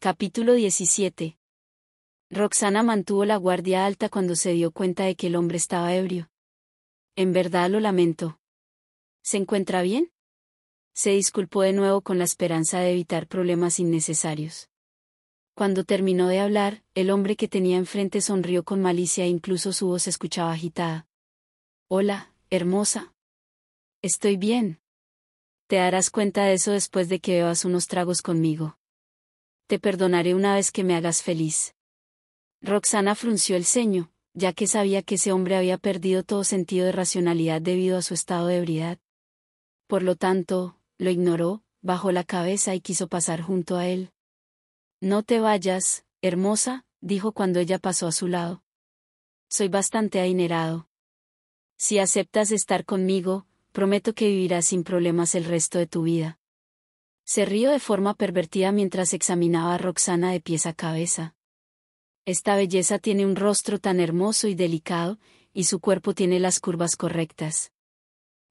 Capítulo 17. Roxana mantuvo la guardia alta cuando se dio cuenta de que el hombre estaba ebrio. En verdad lo lamento. ¿Se encuentra bien? Se disculpó de nuevo con la esperanza de evitar problemas innecesarios. Cuando terminó de hablar, el hombre que tenía enfrente sonrió con malicia e incluso su voz escuchaba agitada. Hola, hermosa. Estoy bien. Te darás cuenta de eso después de que bebas unos tragos conmigo te perdonaré una vez que me hagas feliz. Roxana frunció el ceño, ya que sabía que ese hombre había perdido todo sentido de racionalidad debido a su estado de ebriedad. Por lo tanto, lo ignoró, bajó la cabeza y quiso pasar junto a él. No te vayas, hermosa, dijo cuando ella pasó a su lado. Soy bastante adinerado. Si aceptas estar conmigo, prometo que vivirás sin problemas el resto de tu vida. Se rió de forma pervertida mientras examinaba a Roxana de pies a cabeza. Esta belleza tiene un rostro tan hermoso y delicado, y su cuerpo tiene las curvas correctas.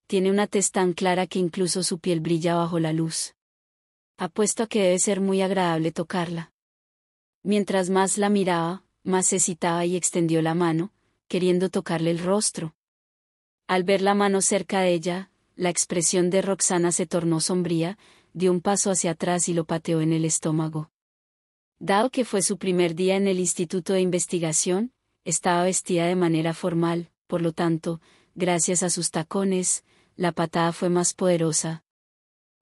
Tiene una tez tan clara que incluso su piel brilla bajo la luz. Apuesto a que debe ser muy agradable tocarla. Mientras más la miraba, más se excitaba y extendió la mano, queriendo tocarle el rostro. Al ver la mano cerca de ella, la expresión de Roxana se tornó sombría, dio un paso hacia atrás y lo pateó en el estómago. Dado que fue su primer día en el Instituto de Investigación, estaba vestida de manera formal, por lo tanto, gracias a sus tacones, la patada fue más poderosa.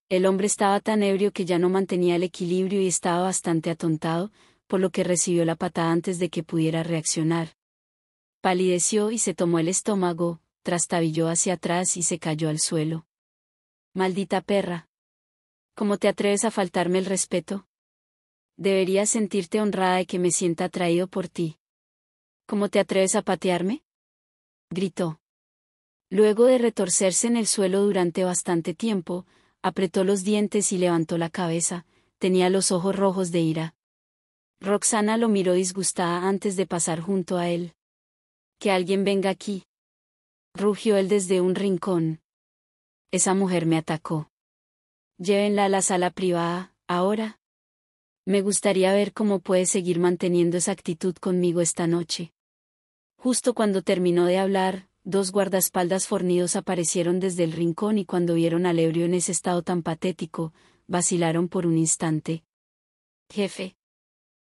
El hombre estaba tan ebrio que ya no mantenía el equilibrio y estaba bastante atontado, por lo que recibió la patada antes de que pudiera reaccionar. Palideció y se tomó el estómago, trastabilló hacia atrás y se cayó al suelo. Maldita perra, ¿Cómo te atreves a faltarme el respeto? Deberías sentirte honrada de que me sienta atraído por ti. ¿Cómo te atreves a patearme? gritó. Luego de retorcerse en el suelo durante bastante tiempo, apretó los dientes y levantó la cabeza, tenía los ojos rojos de ira. Roxana lo miró disgustada antes de pasar junto a él. Que alguien venga aquí. Rugió él desde un rincón. Esa mujer me atacó. Llévenla a la sala privada, ahora. Me gustaría ver cómo puede seguir manteniendo esa actitud conmigo esta noche. Justo cuando terminó de hablar, dos guardaespaldas fornidos aparecieron desde el rincón y cuando vieron al ebrio en ese estado tan patético, vacilaron por un instante. Jefe.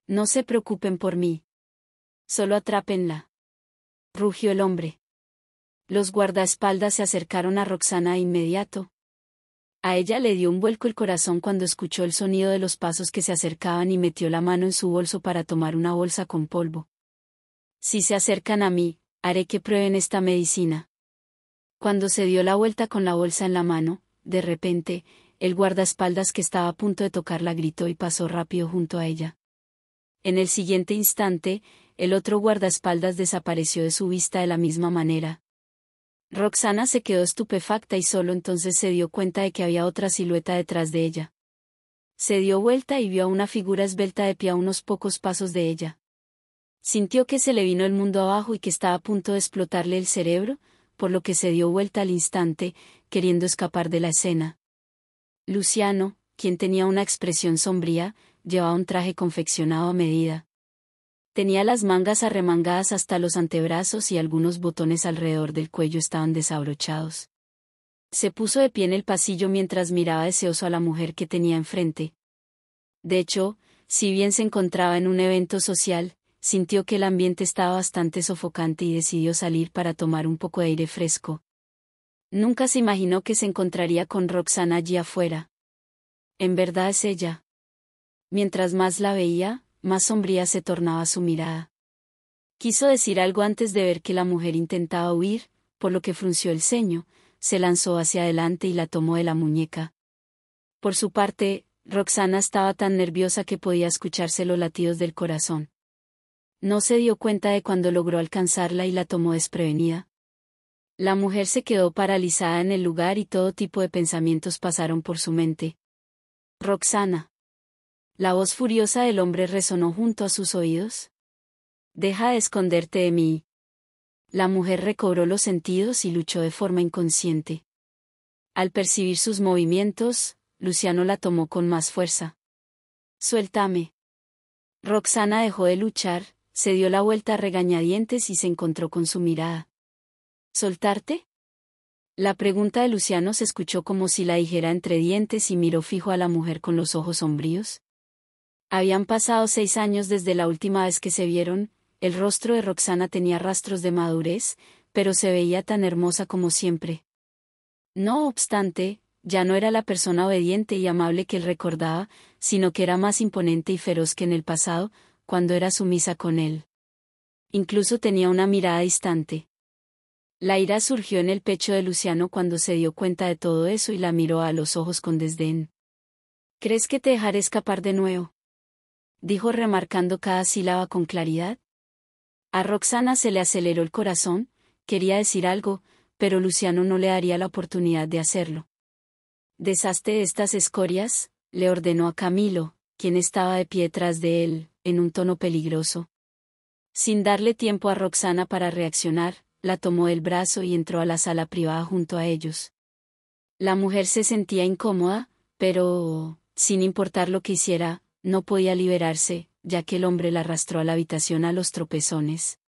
No se preocupen por mí. Solo atrápenla. Rugió el hombre. Los guardaespaldas se acercaron a Roxana de inmediato. A ella le dio un vuelco el corazón cuando escuchó el sonido de los pasos que se acercaban y metió la mano en su bolso para tomar una bolsa con polvo. Si se acercan a mí, haré que prueben esta medicina. Cuando se dio la vuelta con la bolsa en la mano, de repente, el guardaespaldas que estaba a punto de tocarla gritó y pasó rápido junto a ella. En el siguiente instante, el otro guardaespaldas desapareció de su vista de la misma manera, Roxana se quedó estupefacta y solo entonces se dio cuenta de que había otra silueta detrás de ella. Se dio vuelta y vio a una figura esbelta de pie a unos pocos pasos de ella. Sintió que se le vino el mundo abajo y que estaba a punto de explotarle el cerebro, por lo que se dio vuelta al instante, queriendo escapar de la escena. Luciano, quien tenía una expresión sombría, llevaba un traje confeccionado a medida. Tenía las mangas arremangadas hasta los antebrazos y algunos botones alrededor del cuello estaban desabrochados. Se puso de pie en el pasillo mientras miraba deseoso a la mujer que tenía enfrente. De hecho, si bien se encontraba en un evento social, sintió que el ambiente estaba bastante sofocante y decidió salir para tomar un poco de aire fresco. Nunca se imaginó que se encontraría con Roxana allí afuera. En verdad es ella. Mientras más la veía, más sombría se tornaba su mirada. Quiso decir algo antes de ver que la mujer intentaba huir, por lo que frunció el ceño, se lanzó hacia adelante y la tomó de la muñeca. Por su parte, Roxana estaba tan nerviosa que podía escucharse los latidos del corazón. No se dio cuenta de cuando logró alcanzarla y la tomó desprevenida. La mujer se quedó paralizada en el lugar y todo tipo de pensamientos pasaron por su mente. Roxana. La voz furiosa del hombre resonó junto a sus oídos. Deja de esconderte de mí. La mujer recobró los sentidos y luchó de forma inconsciente. Al percibir sus movimientos, Luciano la tomó con más fuerza. Suéltame. Roxana dejó de luchar, se dio la vuelta a regañadientes y se encontró con su mirada. ¿Soltarte? La pregunta de Luciano se escuchó como si la dijera entre dientes y miró fijo a la mujer con los ojos sombríos. Habían pasado seis años desde la última vez que se vieron, el rostro de Roxana tenía rastros de madurez, pero se veía tan hermosa como siempre. No obstante, ya no era la persona obediente y amable que él recordaba, sino que era más imponente y feroz que en el pasado, cuando era sumisa con él. Incluso tenía una mirada distante. La ira surgió en el pecho de Luciano cuando se dio cuenta de todo eso y la miró a los ojos con desdén. ¿Crees que te dejaré escapar de nuevo? dijo remarcando cada sílaba con claridad. A Roxana se le aceleró el corazón, quería decir algo, pero Luciano no le daría la oportunidad de hacerlo. Deshazte estas escorias, le ordenó a Camilo, quien estaba de pie tras de él, en un tono peligroso. Sin darle tiempo a Roxana para reaccionar, la tomó del brazo y entró a la sala privada junto a ellos. La mujer se sentía incómoda, pero, sin importar lo que hiciera, no podía liberarse, ya que el hombre la arrastró a la habitación a los tropezones.